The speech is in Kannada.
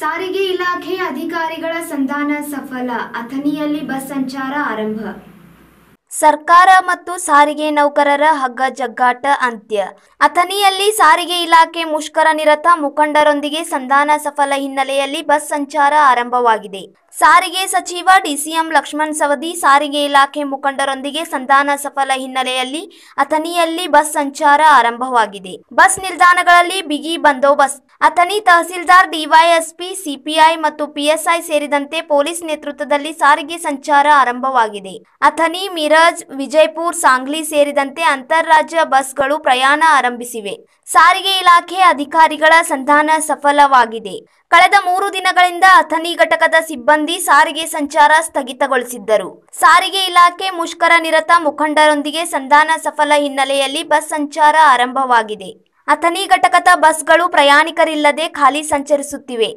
ಸಾರಿಗೆ ಇಲಾಖೆ ಅಧಿಕಾರಿಗಳ ಸಂಧಾನ ಸಫಲ ಅಥಣಿಯಲ್ಲಿ ಬಸ್ ಸಂಚಾರ ಆರಂಭ ಸರ್ಕಾರ ಮತ್ತು ಸಾರಿಗೆ ನೌಕರರ ಹಗ್ಗ ಜಗ್ಗಾಟ ಅಂತ್ಯ ಅಥಣಿಯಲ್ಲಿ ಸಾರಿಗೆ ಇಲಾಖೆ ಮುಷ್ಕರ ನಿರತ ಮುಖಂಡರೊಂದಿಗೆ ಸಂಧಾನ ಸಫಲ ಹಿನ್ನೆಲೆಯಲ್ಲಿ ಬಸ್ ಸಂಚಾರ ಆರಂಭವಾಗಿದೆ ಸಾರಿಗೆ ಸಚಿವ ಡಿಸಿಎಂ ಲಕ್ಷ್ಮಣ್ ಸವದಿ ಸಾರಿಗೆ ಇಲಾಖೆ ಮುಖಂಡರೊಂದಿಗೆ ಸಂಧಾನ ಸಫಲ ಹಿನ್ನೆಲೆಯಲ್ಲಿ ಅಥಣಿಯಲ್ಲಿ ಬಸ್ ಸಂಚಾರ ಆರಂಭವಾಗಿದೆ ಬಸ್ ನಿಲ್ದಾಣಗಳಲ್ಲಿ ಬಿಗಿ ಬಂದೋಬಸ್ತ್ ಅಥಣಿ ತಹಸೀಲ್ದಾರ್ ಡಿವೈಎಸ್ಪಿ ಸಿಪಿಐ ಮತ್ತು ಪಿಎಸ್ಐ ಸೇರಿದಂತೆ ಪೊಲೀಸ್ ನೇತೃತ್ವದಲ್ಲಿ ಸಾರಿಗೆ ಸಂಚಾರ ಆರಂಭವಾಗಿದೆ ಅಥಣಿ ಮಿರಜ್ ವಿಜಯಪುರ್ ಸಾಂಗ್ಲಿ ಸೇರಿದಂತೆ ಅಂತಾರಾಜ್ಯ ಬಸ್ಗಳು ಪ್ರಯಾಣ ಆರಂಭಿಸಿವೆ ಸಾರಿಗೆ ಇಲಾಖೆ ಅಧಿಕಾರಿಗಳ ಸಂಧಾನ ಸಫಲವಾಗಿದೆ ಕಳೆದ ಮೂರು ದಿನಗಳಿಂದ ಅಥಣಿ ಘಟಕದ ಸಿಬ್ಬಂದಿ ಸಾರಿಗೆ ಸಂಚಾರ ಸ್ಥಗಿತಗೊಳಿಸಿದ್ದರು ಸಾರಿಗೆ ಇಲಾಖೆ ಮುಷ್ಕರ ನಿರತ ಮುಖಂಡರೊಂದಿಗೆ ಸಂಧಾನ ಸಫಲ ಹಿನ್ನೆಲೆಯಲ್ಲಿ ಬಸ್ ಸಂಚಾರ ಆರಂಭವಾಗಿದೆ ಅಥಣಿ ಘಟಕದ ಬಸ್ಗಳು ಪ್ರಯಾಣಿಕರಿಲ್ಲದೆ ಖಾಲಿ ಸಂಚರಿಸುತ್ತಿವೆ